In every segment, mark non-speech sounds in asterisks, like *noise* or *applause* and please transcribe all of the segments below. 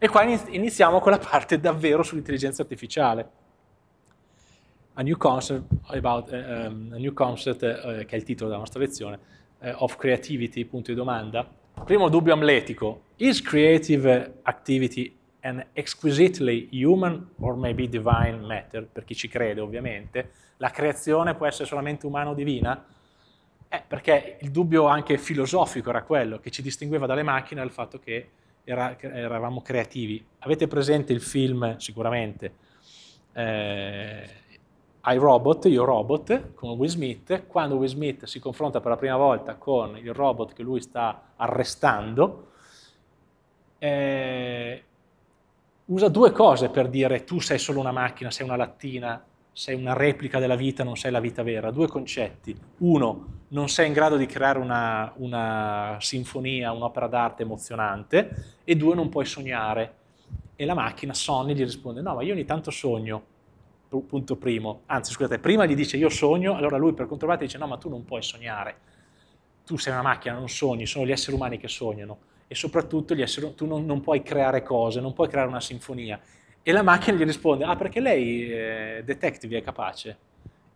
E qua iniziamo con la parte davvero sull'intelligenza artificiale. A new concept, about, uh, um, a new concept uh, che è il titolo della nostra lezione, uh, of creativity, punto di domanda. Primo dubbio amletico, is creative activity an exquisitely human or maybe divine matter? Per chi ci crede ovviamente, la creazione può essere solamente umana o divina? Eh, perché il dubbio anche filosofico era quello, che ci distingueva dalle macchine, il fatto che era, eravamo creativi. Avete presente il film, sicuramente, eh, I Robot, Io Robot, con Will Smith, quando Will Smith si confronta per la prima volta con il robot che lui sta arrestando, eh, usa due cose per dire tu sei solo una macchina, sei una lattina, sei una replica della vita, non sei la vita vera. Due concetti. Uno, non sei in grado di creare una, una sinfonia, un'opera d'arte emozionante, e due, non puoi sognare. E la macchina Sony gli risponde, no, ma io ogni tanto sogno, punto primo. Anzi, scusate, prima gli dice io sogno, allora lui per controllare dice no, ma tu non puoi sognare. Tu sei una macchina, non sogni, sono gli esseri umani che sognano. E soprattutto esseri, tu non, non, puoi creare cose, non puoi creare una sinfonia. E la macchina gli risponde, ah perché lei eh, detective è capace?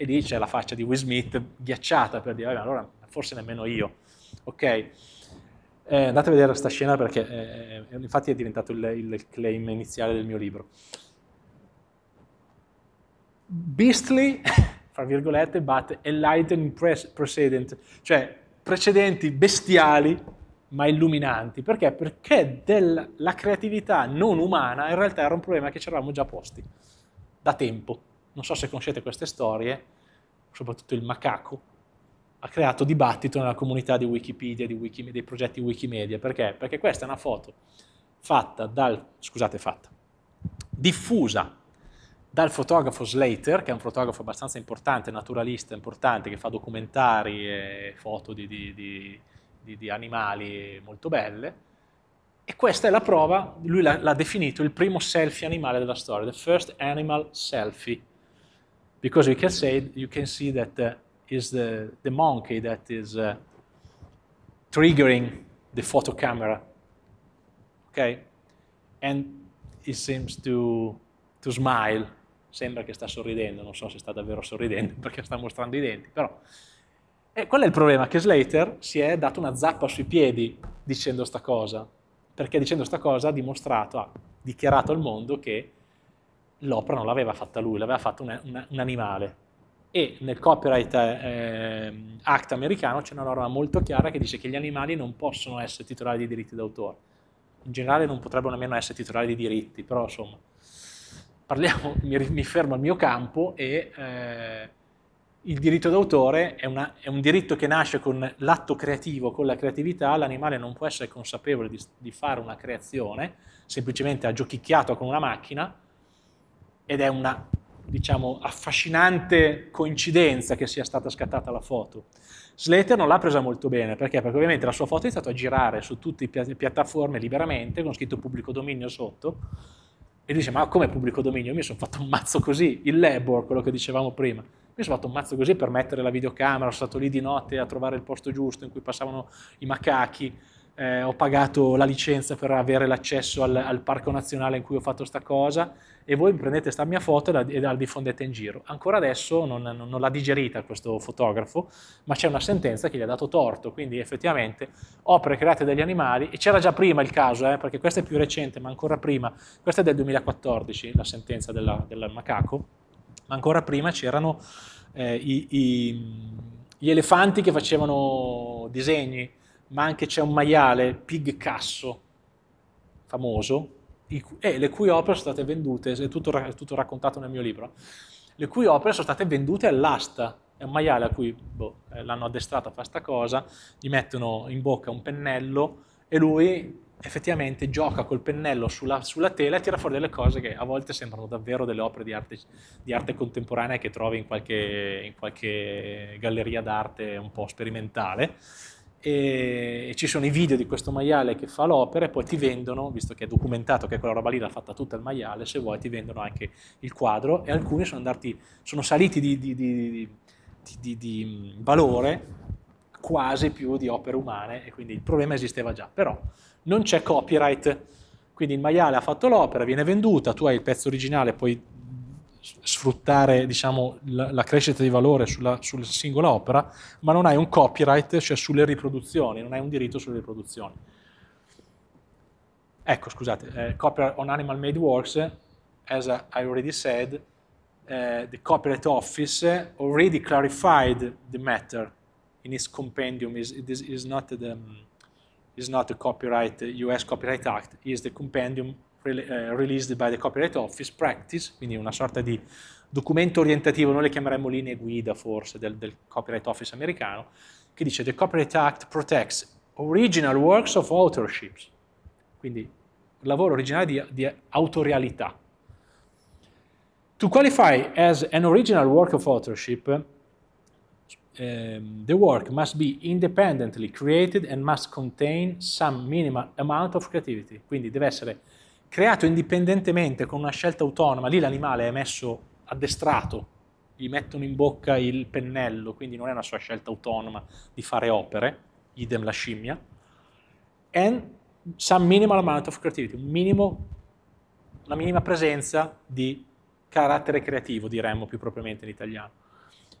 e lì c'è la faccia di Will Smith ghiacciata per dire, allora forse nemmeno io, ok? Eh, andate a vedere questa scena perché eh, eh, infatti è diventato il, il claim iniziale del mio libro. Beastly, *laughs* fra virgolette, but enlightened precedent, cioè precedenti bestiali ma illuminanti. Perché? Perché della creatività non umana in realtà era un problema che ci eravamo già posti da tempo non so se conoscete queste storie, soprattutto il macaco, ha creato dibattito nella comunità di Wikipedia, di Wikimedia, dei progetti Wikimedia. Perché? Perché questa è una foto fatta dal, scusate, fatta, diffusa dal fotografo Slater, che è un fotografo abbastanza importante, naturalista importante, che fa documentari e foto di, di, di, di animali molto belle. E questa è la prova, lui l'ha, l'ha definito il primo selfie animale della storia, the first animal selfie because you can say you can see that uh, is the the monkey that is uh, triggering the photo camera. Okay, and it seems to to smile. Sembra che sta sorridendo, non so se sta davvero sorridendo *laughs* perché sta mostrando i denti, però. E qual è il problema? Che Slater si è dato una zappa sui piedi dicendo sta cosa, perché dicendo sta cosa ha dimostrato, ha dichiarato al mondo che l'opera non l'aveva fatta lui, l'aveva fatta un, un, un, animale. E nel copyright eh, act americano c'è una norma molto chiara che dice che gli animali non possono essere titolari di diritti d'autore. In generale non potrebbero nemmeno essere titolari di diritti, però insomma, parliamo, mi, mi fermo al mio campo e eh, il diritto d'autore è, una, è, un diritto che nasce con l'atto creativo, con la creatività, l'animale non può essere consapevole di, di fare una creazione, semplicemente ha giochicchiato con una macchina, ed è una diciamo, affascinante coincidenza che sia stata scattata la foto. Slater non l'ha presa molto bene, perché? perché ovviamente la sua foto è stata a girare su tutte le piattaforme liberamente, con scritto pubblico dominio sotto, e dice, ma come pubblico dominio? Io mi sono fatto un mazzo così, il labor, quello che dicevamo prima. Mi sono fatto un mazzo così per mettere la videocamera, sono stato lì di notte a trovare il posto giusto in cui passavano i macachi, eh, ho pagato la licenza per avere l'accesso al, al parco nazionale in cui ho fatto sta cosa e voi prendete questa mia foto e la, e la diffondete in giro. Ancora adesso non, non, non l'ha digerita questo fotografo, ma c'è una sentenza che gli ha dato torto, quindi effettivamente opere create dagli animali, e c'era già prima il caso, eh, perché questa è più recente, ma ancora prima, questa è del 2014, la sentenza della, del macaco, ma ancora prima c'erano eh, i, i, gli elefanti che facevano disegni, ma anche c'è un maiale, Pig Casso, famoso, e eh, le cui opere sono state vendute, è tutto, è tutto, raccontato nel mio libro, le cui opere sono state vendute all'asta. È un maiale a cui boh, eh, l'hanno addestrato a fare questa cosa, gli mettono in bocca un pennello e lui effettivamente gioca col pennello sulla, sulla, tela e tira fuori delle cose che a volte sembrano davvero delle opere di arte, di arte contemporanea che trovi in qualche, in qualche galleria d'arte un po' sperimentale e, ci sono i video di questo maiale che fa l'opera e poi ti vendono, visto che è documentato che quella roba lì l'ha fatta tutta il maiale, se vuoi ti vendono anche il quadro e alcuni sono, andati, sono saliti di, di, di, di, valore quasi più di opere umane e quindi il problema esisteva già, però non c'è copyright, quindi il maiale ha fatto l'opera, viene venduta, tu hai il pezzo originale, poi sfruttare diciamo, la, la, crescita di valore sulla, sulla, singola opera, ma non hai un copyright, cioè sulle riproduzioni, non hai un diritto sulle riproduzioni. Ecco, scusate, eh, copyright on animal made works, as I already said, Uh, the copyright office already clarified the matter in its compendium. Is it is, is not the um, is not the copyright U.S. Copyright Act. Is the compendium eh, released by the Copyright Office Practice, quindi una sorta di documento orientativo, noi le chiameremmo linee guida forse del, del Copyright Office americano, che dice The Copyright Act protects original works of authorships, quindi lavoro originale di, di autorialità. To qualify as an original work of authorship, um, the work must be independently created and must contain some minimal amount of creativity, quindi deve essere creato indipendentemente con una scelta autonoma, lì l'animale è messo addestrato, gli mettono in bocca il pennello, quindi non è una sua scelta autonoma di fare opere, idem la scimmia, and some minimal amount of creativity, un minimo, una minima presenza di carattere creativo, diremmo più propriamente in italiano.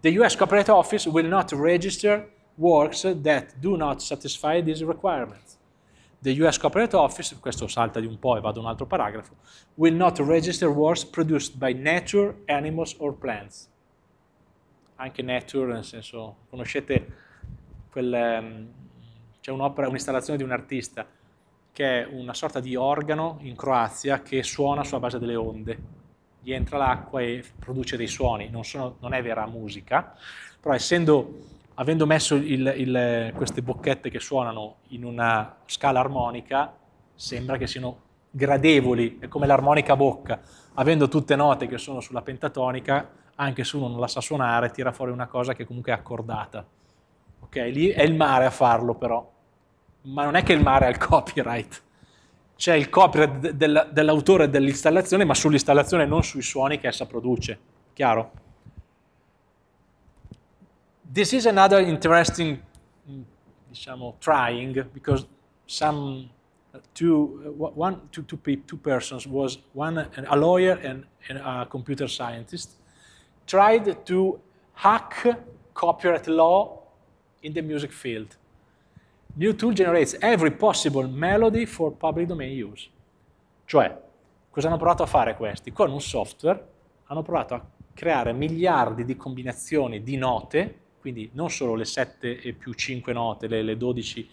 The US Corporate Office will not register works that do not satisfy these requirements. The US Corporate Office, questo salta di un po' e vado ad un altro paragrafo, will not register words produced by nature, animals or plants. Anche nature, nel senso, conoscete quel... Mm, c'è un'installazione di un artista che è una sorta di organo in Croazia che suona sulla base delle onde. Gli entra l'acqua e produce dei suoni, non, sono, non è vera musica, però essendo avendo messo il, il, queste bocchette che suonano in una scala armonica, sembra che siano gradevoli, è come l'armonica a bocca, avendo tutte note che sono sulla pentatonica, anche se uno non la sa suonare, tira fuori una cosa che comunque è accordata. Ok, lì è il mare a farlo però, ma non è che il mare ha il copyright, c'è il copyright dell'autore dell'installazione, ma sull'installazione non sui suoni che essa produce, chiaro? This is another interesting, diciamo, trying, because some two, uh, one, two, two, two persons was one a lawyer and, and a computer scientist tried to hack copyright law in the music field. New tool generates every possible melody for public domain use. Cioè, cosa hanno provato a fare questi? Con un software hanno provato a creare miliardi di combinazioni di note quindi non solo le 7 e più 5 note, le, le 12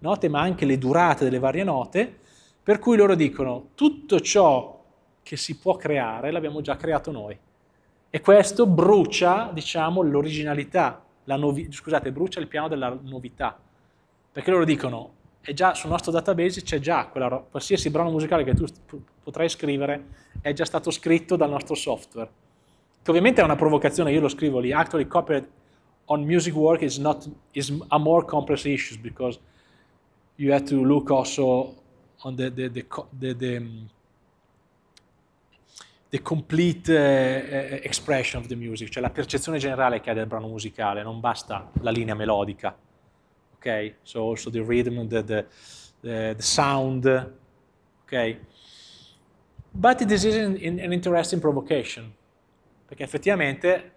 note, ma anche le durate delle varie note, per cui loro dicono tutto ciò che si può creare l'abbiamo già creato noi. E questo brucia, diciamo, l'originalità, novi- scusate, brucia il piano della novità, perché loro dicono è già sul nostro database c'è già quella, qualsiasi brano musicale che tu potrai scrivere è già stato scritto dal nostro software. Che ovviamente è una provocazione, io lo scrivo lì, actually Copyright on music work is not is a more complex issue because you have to look also on the the the the, the, um, the complete uh, expression of the music, cioè la percezione generale che ha del brano musicale, non basta la linea melodica. Ok? So also the rhythm, the, the, the, the sound. Ok? But this is an, an interesting provocation, perché effettivamente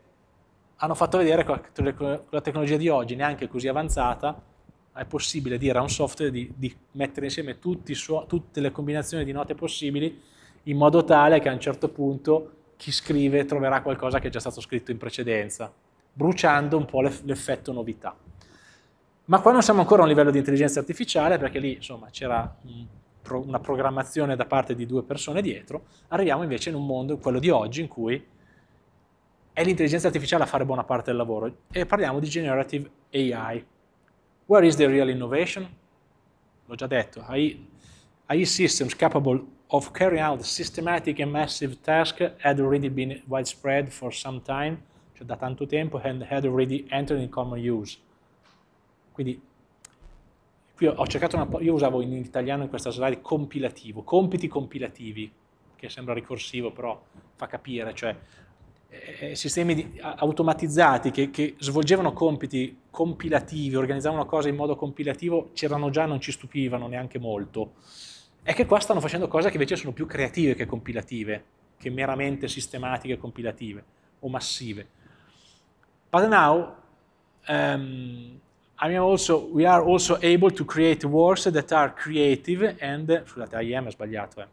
hanno fatto vedere che con la tecnologia di oggi, neanche così avanzata, è possibile dire a un software di, di mettere insieme su- tutte le combinazioni di note possibili in modo tale che a un certo punto chi scrive troverà qualcosa che è già stato scritto in precedenza, bruciando un po' l'effetto novità. Ma qua non siamo ancora a un livello di intelligenza artificiale perché lì insomma, c'era un pro- una programmazione da parte di due persone dietro, arriviamo invece in un mondo, quello di oggi, in cui è l'intelligenza artificiale a fare buona parte del lavoro e parliamo di generative AI. Where is the real innovation? L'ho già detto, AI, AI systems capable of carrying out systematic and massive tasks had already been widespread for some time, cioè da tanto tempo, and had already entered in common use. Quindi qui ho cercato una io usavo in italiano in questa slide compilativo, compiti compilativi, che sembra ricorsivo però fa capire, cioè eh, sistemi di, automatizzati che, che, svolgevano compiti compilativi, organizzavano cose in modo compilativo, c'erano già, non ci stupivano neanche molto. È che qua stanno facendo cose che invece sono più creative che compilative, che meramente sistematiche compilative o massive. But now, um, I mean also, we are also able to create words that are creative and, scusate, I am sbagliato, eh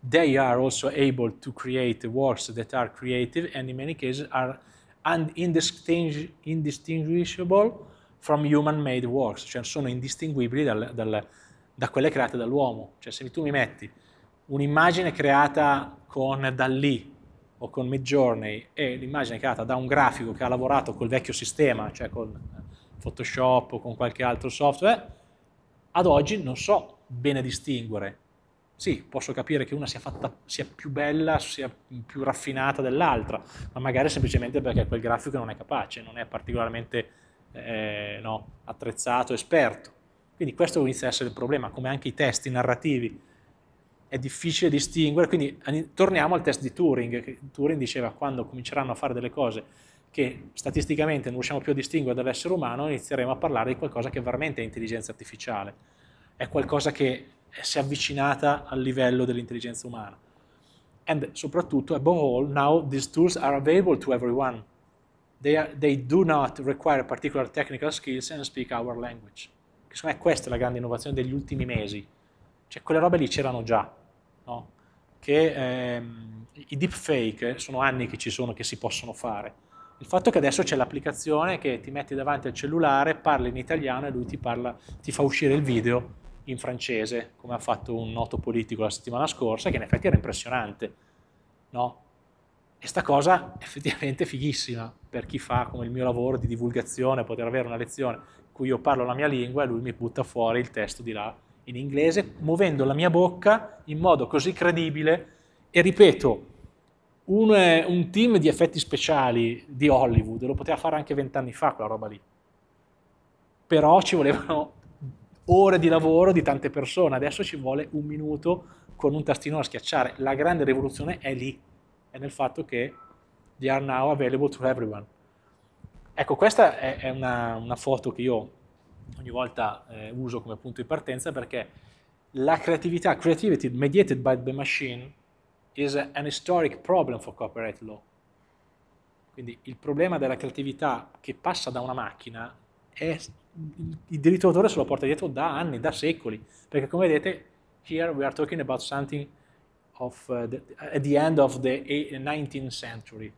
they are also able to create works that are creative and in many cases are indistinguishable from human-made works, cioè sono indistinguibili dal, dal, da quelle create dall'uomo. Cioè se tu mi metti un'immagine creata con Dalì o con Midjourney e l'immagine creata da un grafico che ha lavorato col vecchio sistema, cioè con Photoshop o con qualche altro software, ad oggi non so bene distinguere sì, posso capire che una sia, fatta, sia più bella, sia più raffinata dell'altra, ma magari semplicemente perché quel grafico non è capace, non è particolarmente eh, no, attrezzato, esperto. Quindi questo inizia a essere il problema, come anche i testi narrativi. È difficile distinguere, quindi torniamo al test di Turing. Turing diceva quando cominceranno a fare delle cose che statisticamente non riusciamo più a distinguere dall'essere umano, inizieremo a parlare di qualcosa che veramente è intelligenza artificiale. È qualcosa che eh, si è avvicinata al livello dell'intelligenza umana. And soprattutto, above all, now these tools are available to everyone. They, are, they do not require particular technical skills and speak our language. Che secondo me questa è la grande innovazione degli ultimi mesi. Cioè, quelle robe lì c'erano già, no? Che ehm, i deepfake sono anni che ci sono, che si possono fare. Il fatto è che adesso c'è l'applicazione che ti metti davanti al cellulare, parli in italiano e lui ti, parla, ti fa uscire il video in francese, come ha fatto un noto politico la settimana scorsa, che in effetti era impressionante. No? E sta cosa effettivamente fighissima per chi fa come il mio lavoro di divulgazione, poter avere una lezione in cui io parlo la mia lingua e lui mi butta fuori il testo di là in inglese, muovendo la mia bocca in modo così credibile e ripeto, un, un team di effetti speciali di Hollywood lo poteva fare anche vent'anni fa quella roba lì, però ci volevano ore di lavoro di tante persone, adesso ci vuole un minuto con un tastino da schiacciare. La grande rivoluzione è lì, è nel fatto che they are now available to everyone. Ecco, questa è, è una, una, foto che io ogni volta eh, uso come punto di partenza perché la creatività, creativity mediated by the machine, is an historic problem for copyright law. Quindi il problema della creatività che passa da una macchina è il diritto d'autore se lo porta dietro da anni, da secoli, perché come vedete, here we are talking about something of uh, the, at the end of the 19th century,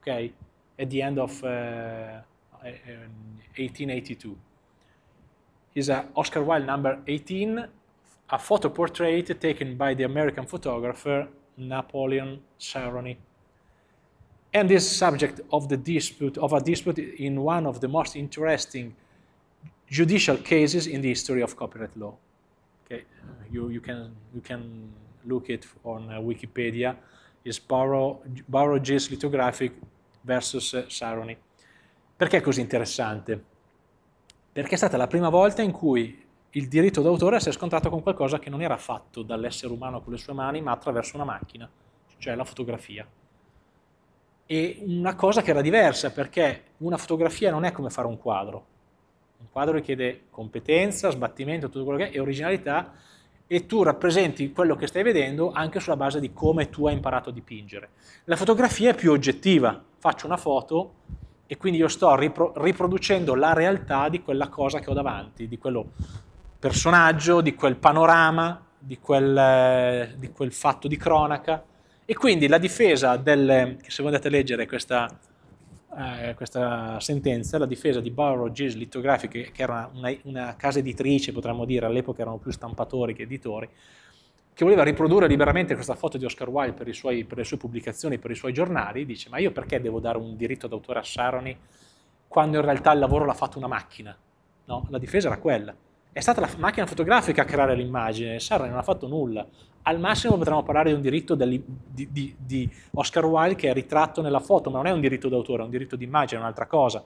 okay? At the end of uh, 1882. Uh, it's an Oscar Wilde number 18, a photo portrait taken by the American photographer Napoleon Cerrone. And this subject of the dispute of a dispute in one of the most interesting judicial cases in the history of copyright law. Okay, you, you, can, you can look it on uh, Wikipedia. It's Barrow, Barrow Lithographic versus uh, Sarony. Perché è così interessante? Perché è stata la prima volta in cui il diritto d'autore si è scontrato con qualcosa che non era fatto dall'essere umano con le sue mani, ma attraverso una macchina, cioè la fotografia. E una cosa che era diversa, perché una fotografia non è come fare un quadro, un quadro richiede competenza, sbattimento, tutto quello che è, e originalità, e tu rappresenti quello che stai vedendo anche sulla base di come tu hai imparato a dipingere. La fotografia è più oggettiva, faccio una foto e quindi io sto ripro riproducendo la realtà di quella cosa che ho davanti, di quello personaggio, di quel panorama, di quel, eh, di quel fatto di cronaca. E quindi la difesa del, se andate a leggere questa eh, questa sentenza, la difesa di Barrow Gilles Littografiche, che era una, una casa editrice, potremmo dire, all'epoca erano più stampatori che editori, che voleva riprodurre liberamente questa foto di Oscar Wilde per, suoi, per, le sue pubblicazioni, per i suoi giornali, dice ma io perché devo dare un diritto d'autore a Saroni quando in realtà il lavoro l'ha fatto una macchina? No? La difesa era quella. È stata la macchina fotografica a creare l'immagine, Sarri non ha fatto nulla. Al massimo potremmo parlare di un diritto di, di, di Oscar Wilde che è ritratto nella foto, ma non è un diritto d'autore, è un diritto di immagine, è un'altra cosa,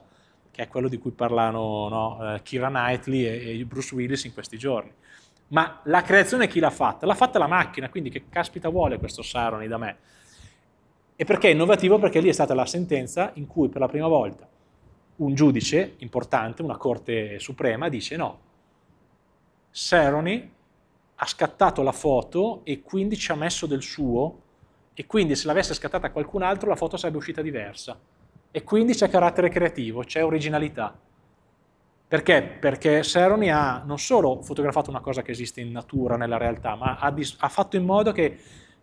che è quello di cui parlano no, eh, Kira Knightley e, e Bruce Willis in questi giorni. Ma la creazione chi l'ha fatta? L'ha fatta la macchina, quindi che caspita vuole questo Saroni da me? E perché è innovativo? Perché lì è stata la sentenza in cui per la prima volta un giudice importante, una Corte Suprema, dice no, Seroni ha scattato la foto e quindi ci ha messo del suo e quindi se l'avesse scattata qualcun altro la foto sarebbe uscita diversa. E quindi c'è carattere creativo, c'è originalità. Perché? Perché Seroni ha non solo fotografato una cosa che esiste in natura, nella realtà, ma ha, dis- ha fatto in modo che,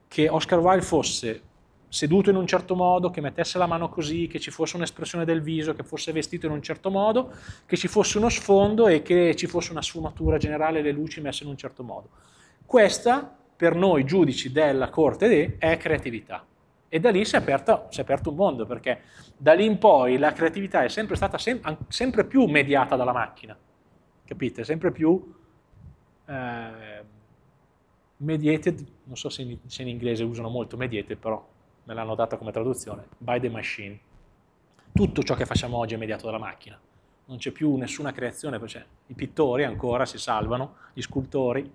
che Oscar Wilde fosse seduto in un certo modo, che mettesse la mano così, che ci fosse un'espressione del viso, che fosse vestito in un certo modo, che ci fosse uno sfondo e che ci fosse una sfumatura generale, le luci messe in un certo modo. Questa, per noi giudici della corte, è creatività. E da lì si è, aperto, si è, aperto un mondo, perché da lì in poi la creatività è sempre stata sem- sempre più mediata dalla macchina, capite? Sempre più eh, mediated, non so se in, se in inglese usano molto mediated, però me l'hanno data come traduzione, by the machine. Tutto ciò che facciamo oggi è mediato dalla macchina, non c'è più nessuna creazione, cioè, i pittori ancora si salvano, gli scultori,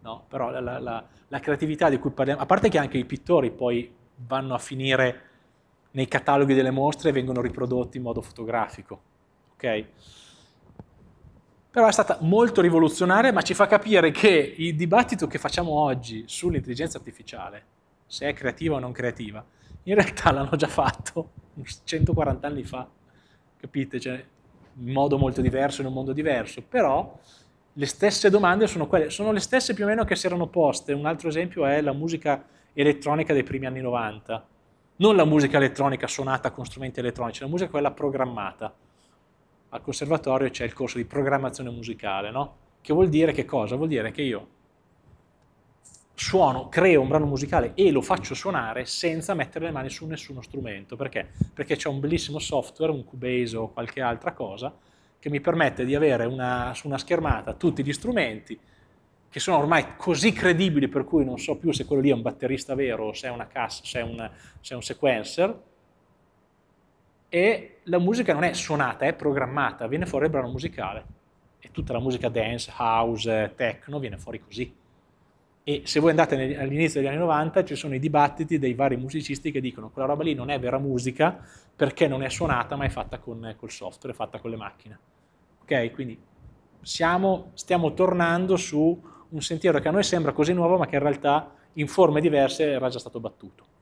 no? però la, la, la creatività di cui parliamo, a parte che anche i pittori poi vanno a finire nei cataloghi delle mostre e vengono riprodotti in modo fotografico, ok? Però è stata molto rivoluzionaria, ma ci fa capire che il dibattito che facciamo oggi sull'intelligenza artificiale se è creativa o non creativa. In realtà l'hanno già fatto 140 anni fa, capite? Cioè, in modo molto diverso, in un mondo diverso, però le stesse domande sono quelle, sono le stesse più o meno che si erano poste. Un altro esempio è la musica elettronica dei primi anni 90. Non la musica elettronica suonata con strumenti elettronici, la musica è quella programmata. Al conservatorio c'è il corso di programmazione musicale, no? Che vuol dire che cosa? Vuol dire che io suono, creo un brano musicale e lo faccio suonare senza mettere le mani su nessuno strumento. Perché? Perché c'è un bellissimo software, un Cubase o qualche altra cosa, che mi permette di avere una, su una schermata tutti gli strumenti che sono ormai così credibili per cui non so più se quello lì è un batterista vero o se è una cassa, se è un, se è un sequencer. E la musica non è suonata, è programmata, viene fuori il brano musicale. E tutta la musica dance, house, techno viene fuori così e se voi andate all'inizio degli anni 90 ci sono i dibattiti dei vari musicisti che dicono quella roba lì non è vera musica perché non è suonata ma è fatta con, col software, è fatta con le macchine. Ok? Quindi siamo, stiamo tornando su un sentiero che a noi sembra così nuovo ma che in realtà in forme diverse era già stato battuto.